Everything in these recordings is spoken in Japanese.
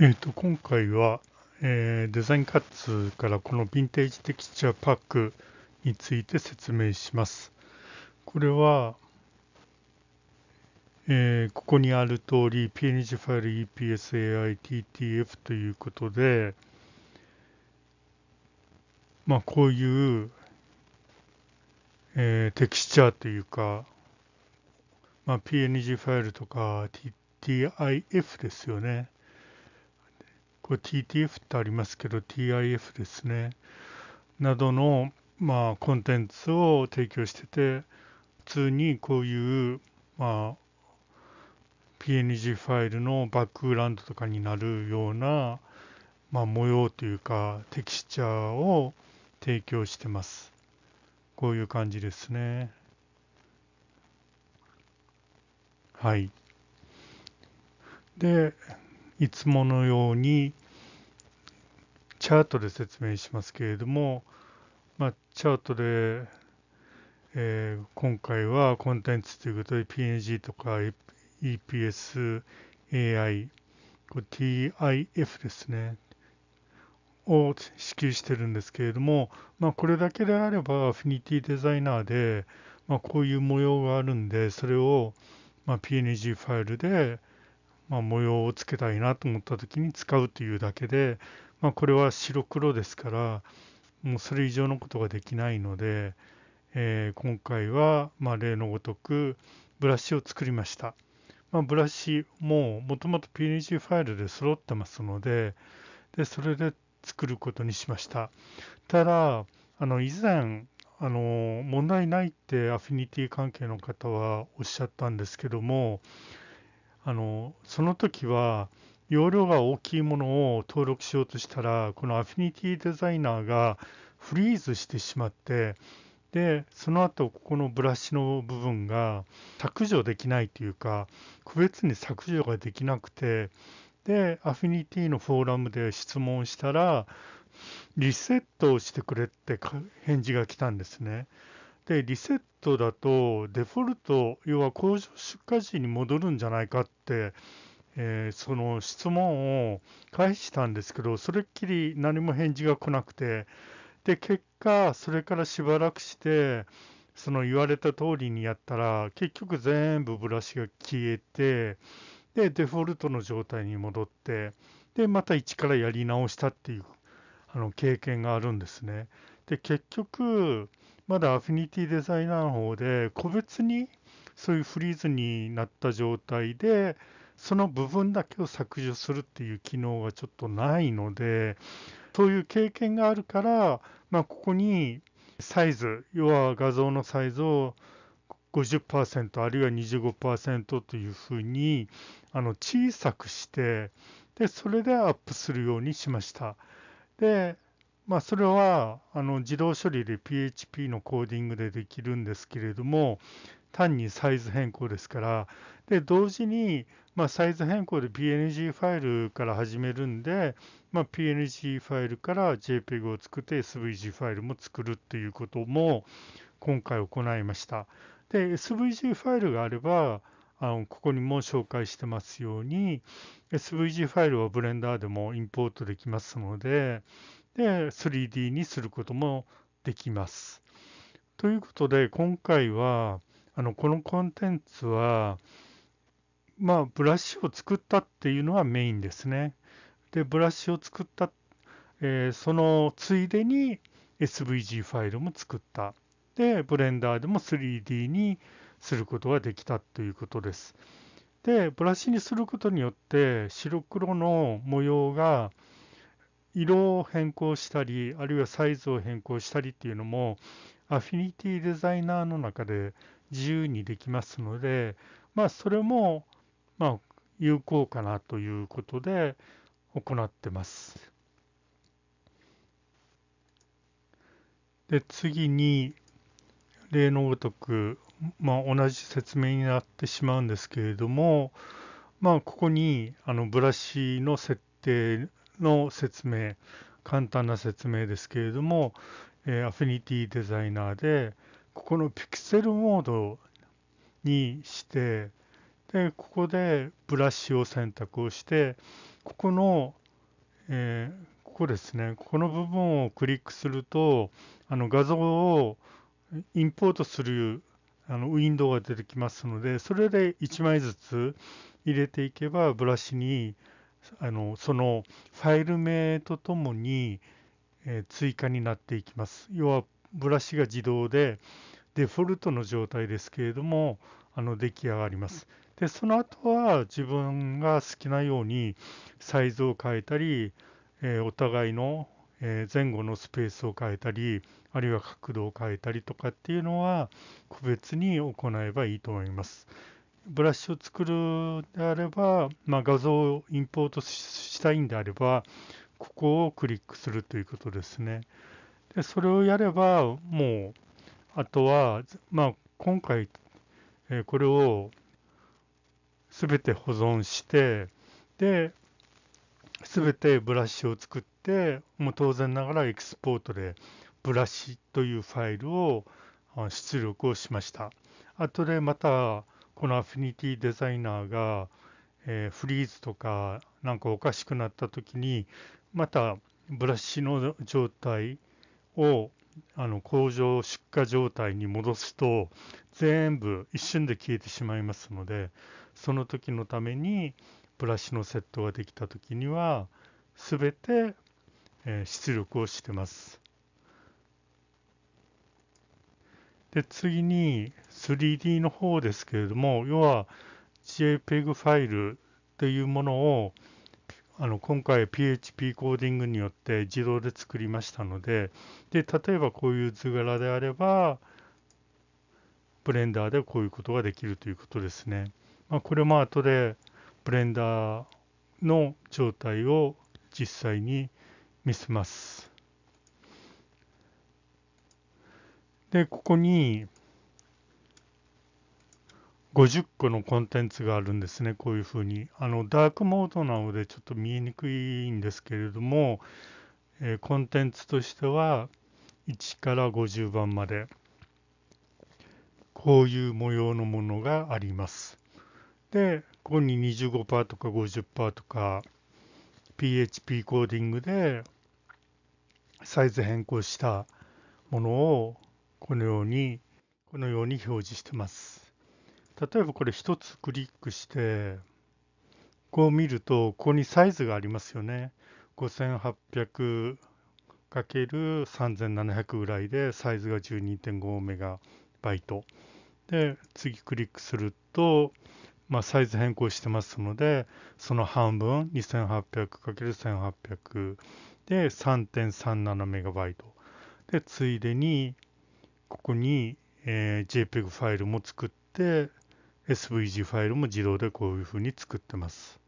えーと、今回は、えー、デザインカッツからこのヴィンテージテキスチャーパックについて説明します。これは、えー、ここにある通り PNG ファイル EPSAITTF ということで、まあ、こういう、えー、テキスチャーというか、まあ、PNG ファイルとか TIF ですよね。こう TTF ってありますけど TIF ですねなどの、まあ、コンテンツを提供してて普通にこういう、まあ、PNG ファイルのバックグラウンドとかになるような、まあ、模様というかテキスチャーを提供してますこういう感じですねはいでいつものようにチャートで説明しますけれども、まあ、チャートで、えー、今回はコンテンツということで PNG とか EPS、AI、TIF ですね、を支給してるんですけれども、まあ、これだけであればアフィニティデザイナーで、まあ、こういう模様があるんでそれをま PNG ファイルでまあ、模様をつけたいなと思った時に使うというだけで、まあ、これは白黒ですからもうそれ以上のことができないので、えー、今回はま例のごとくブラシを作りました、まあ、ブラシももともと PNG ファイルで揃ってますのででそれで作ることにしましたただあの以前あの問題ないってアフィニティ関係の方はおっしゃったんですけどもあのその時は容量が大きいものを登録しようとしたらこのアフィニティデザイナーがフリーズしてしまってでその後ここのブラシの部分が削除できないというか個別に削除ができなくてでアフィニティのフォーラムで質問したらリセットをしてくれって返事が来たんですね。でリセットだと、デフォルト、要は工場出荷時に戻るんじゃないかって、えー、その質問を返したんですけど、それっきり何も返事が来なくて、で、結果、それからしばらくして、その言われた通りにやったら、結局全部ブラシが消えて、で、デフォルトの状態に戻って、で、また一からやり直したっていう、あの、経験があるんですね。で、結局、まだアフィニティデザイナーの方で個別にそういうフリーズになった状態でその部分だけを削除するっていう機能がちょっとないのでそういう経験があるから、まあ、ここにサイズ要は画像のサイズを50%あるいは25%というふうにあの小さくしてでそれでアップするようにしました。でまあ、それはあの自動処理で PHP のコーディングでできるんですけれども、単にサイズ変更ですから、で同時に、まあ、サイズ変更で PNG ファイルから始めるんで、まあ、PNG ファイルから JPEG を作って SVG ファイルも作るっていうことも今回行いました。で、SVG ファイルがあれば、あのここにも紹介してますように、SVG ファイルはブレンダーでもインポートできますので、で 3D にすることもできます。ということで今回はあのこのコンテンツはまあブラシを作ったっていうのはメインですね。でブラシを作った、えー、そのついでに SVG ファイルも作った。でブレンダーでも 3D にすることができたということです。でブラシにすることによって白黒の模様が色を変更したりあるいはサイズを変更したりっていうのもアフィニティデザイナーの中で自由にできますのでまあそれもまあ有効かなということで行ってます。で次に例のごとく、まあ、同じ説明になってしまうんですけれども、まあ、ここにあのブラシの設定の説明、簡単な説明ですけれども、えー、アフィニティデザイナーで、ここのピクセルモードにして、で、ここでブラシを選択をして、ここの、えー、ここですね、ここの部分をクリックすると、あの画像をインポートするあのウィンドウが出てきますので、それで1枚ずつ入れていけば、ブラシにあのそのファイル名とともに、え追加になっていきます。要はブラシが自動でデフォルトの状態ですけれどもあの出来上がります。でその後は自分が好きなようにサイズを変えたり、えお互いの前後のスペースを変えたりあるいは角度を変えたりとかっていうのは個別に行えばいいと思います。ブラシを作るであれば、まあ、画像をインポートしたいんであれば、ここをクリックするということですね。でそれをやれば、もう、あとは、まあ、今回、えー、これをすべて保存して、で、すべてブラシを作って、もう当然ながらエクスポートでブラシというファイルを出力をしました。後でまたこのアフィニティデザイナーが、えー、フリーズとかなんかおかしくなった時にまたブラシの状態をあの工場出荷状態に戻すと全部一瞬で消えてしまいますのでその時のためにブラシのセットができた時には全て、えー、出力をしてます。で次に、3D の方ですけれども、要は JPEG ファイルというものをあの今回 PHP コーディングによって自動で作りましたのでで例えばこういう図柄であればブレンダーでこういうことができるということですね、まあ、これも後でブレンダーの状態を実際に見せますでここに50個のコンテンツがあるんですね、こういうふうに。あのダークモードなのでちょっと見えにくいんですけれども、えー、コンテンツとしては1から50番まで、こういう模様のものがあります。で、ここに25%とか50%とか PHP コーディングでサイズ変更したものをこのようにこのように表示してます。例えばこれ1つクリックしてこう見るとここにサイズがありますよね 5800×3700 ぐらいでサイズが12.5メガバイトで次クリックすると、まあ、サイズ変更してますのでその半分 2800×1800 で3.37メガバイトでついでにここに、えー、JPEG ファイルも作って SVG ファイルも自動でこういうふうに作ってます。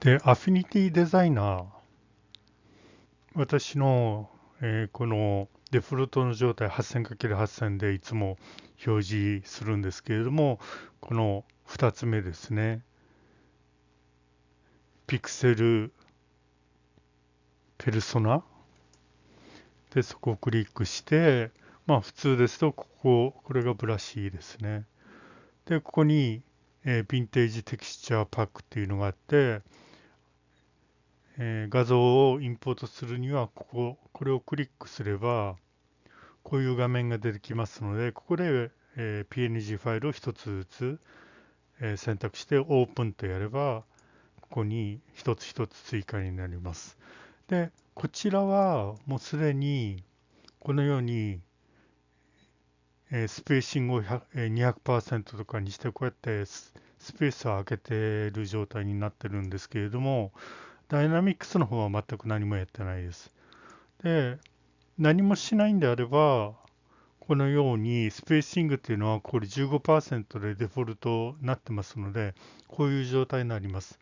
で、アフィニティデザイナー。私の、えー、このデフォルトの状態 8000×8000 でいつも表示するんですけれども、この2つ目ですね。ピクセルペルソナで、そこをクリックして、まあ普通ですと、ここ、これがブラシですね。で、ここに、えー、ヴィンテージテクスチャーパックっていうのがあって、えー、画像をインポートするには、ここ、これをクリックすれば、こういう画面が出てきますので、ここで、えー、PNG ファイルを1つずつ、えー、選択してオープンとやれば、ここに一つ一つ追加になります。で、こちらはもうすでにこのように、えスペーシングを200%とかにしてこうやってスペースを空けてる状態になってるんですけれどもダイナミックスの方は全く何もやってないです。で何もしないんであればこのようにスペーシングっていうのはこれ15%でデフォルトになってますのでこういう状態になります。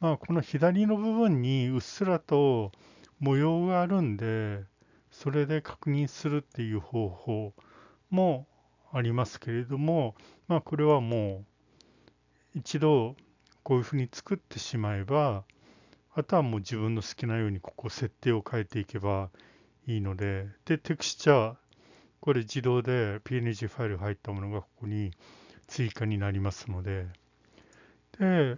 まあ、この左の部分にうっすらと模様があるんでそれで確認するっていう方法もありますけれどもまあこれはもう一度こういうふうに作ってしまえばあとはもう自分の好きなようにここ設定を変えていけばいいのででテクスチャーこれ自動で PNG ファイル入ったものがここに追加になりますのでで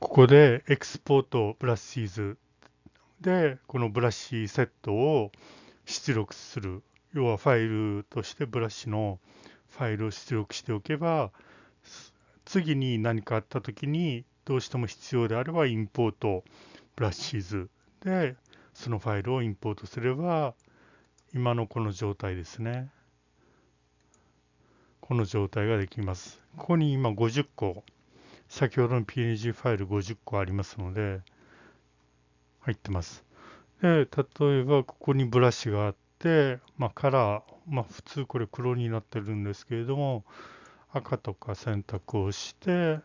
ここでエクスポートブラッシーズでこのブラッシーセットを出力する要はファイルとしてブラッシのファイルを出力しておけば次に何かあった時にどうしても必要であればインポートブラッシーズでそのファイルをインポートすれば今のこの状態ですねこの状態ができますここに今50個先ほどの PNG ファイル50個ありますので、入ってます。で、例えばここにブラシがあって、まあ、カラー、まあ、普通これ黒になってるんですけれども、赤とか選択をして、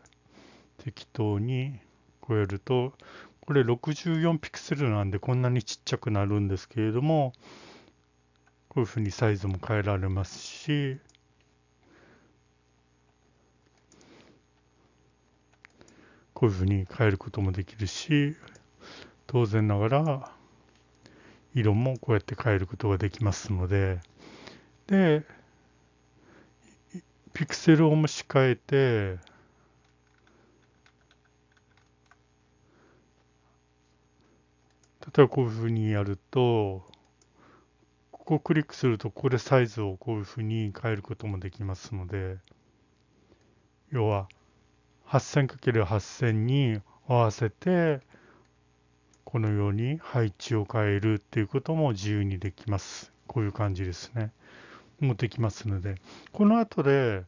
適当に超えると、これ64ピクセルなんでこんなにちっちゃくなるんですけれども、こういうふうにサイズも変えられますし、こういうふうに変えることもできるし当然ながら色もこうやって変えることができますのででピクセルをもし変えて例えばこういうふうにやるとここをクリックするとここでサイズをこういうふうに変えることもできますので要は 8000×8000 に合わせてこのように配置を変えるっていうことも自由にできます。こういう感じですね。もできますので、この後で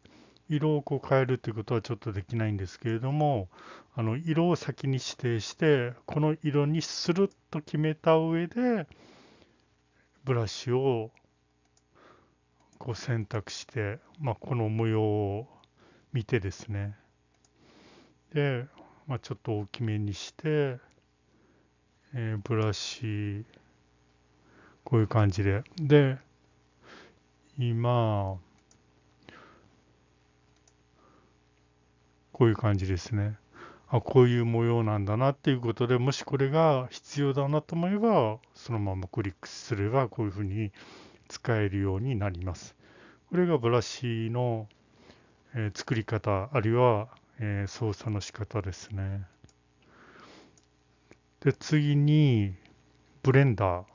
色をこう変えるっていうことはちょっとできないんですけれども、あの色を先に指定して、この色にすると決めた上で、ブラシをこう選択して、まあ、この模様を見てですね、で、まあ、ちょっと大きめにして、えー、ブラシこういう感じでで今こういう感じですねあこういう模様なんだなっていうことでもしこれが必要だなと思えばそのままクリックすればこういうふうに使えるようになりますこれがブラシの、えー、作り方あるいはえー、操作の仕方ですね。で、次に、ブレンダー。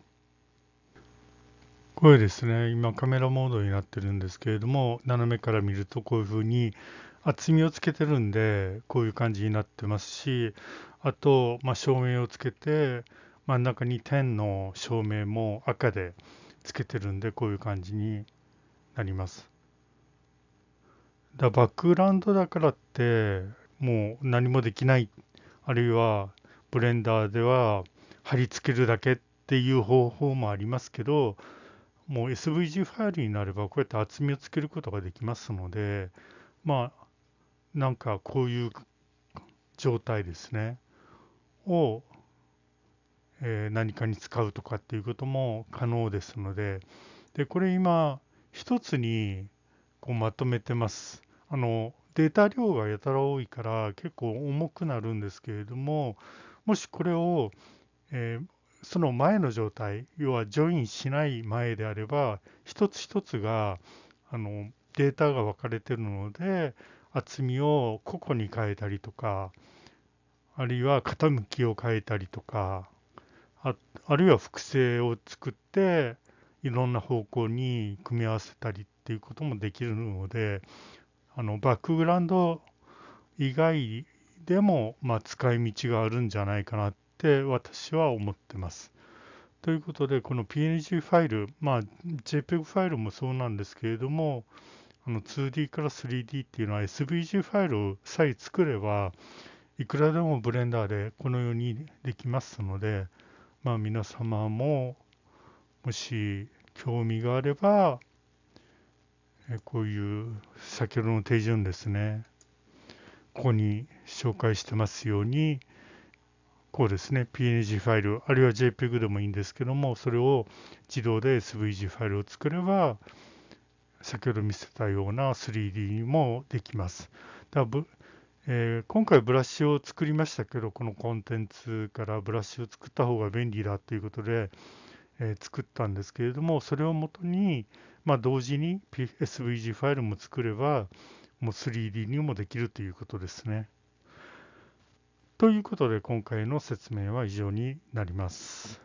これですね、今カメラモードになってるんですけれども、斜めから見るとこういうふうに厚みをつけてるんで、こういう感じになってますし、あと、まあ、照明をつけて、真ん中に天の照明も赤でつけてるんで、こういう感じになります。だバックグラウンドだからってもう何もできないあるいはブレンダーでは貼り付けるだけっていう方法もありますけどもう SVG ファイルになればこうやって厚みをつけることができますのでまあなんかこういう状態ですねを、えー、何かに使うとかっていうことも可能ですのででこれ今一つに構まとめてます。あのデータ量がやたら多いから結構重くなるんですけれどももしこれを、えー、その前の状態要はジョインしない前であれば一つ一つがあのデータが分かれてるので厚みを個々に変えたりとかあるいは傾きを変えたりとかああるいは複製を作っていろんな方向に組み合わせたりっていうこともできるのであのバックグラウンド以外でも、まあ、使い道があるんじゃないかなって私は思ってます。ということでこの PNG ファイル、まあ、JPEG ファイルもそうなんですけれどもあの 2D から 3D っていうのは SVG ファイルさえ作ればいくらでもブレンダーでこのようにできますので、まあ、皆様ももし興味があればこういう先ほどの手順ですねここに紹介してますようにこうですね PNG ファイルあるいは JPEG でもいいんですけどもそれを自動で SVG ファイルを作れば先ほど見せたような 3D もできます。だぶえー、今回ブラッシュを作りましたけどこのコンテンツからブラッシュを作った方が便利だということで、えー、作ったんですけれどもそれをもとにまあ、同時に SVG ファイルも作れば、もう 3D にもできるということですね。ということで今回の説明は以上になります。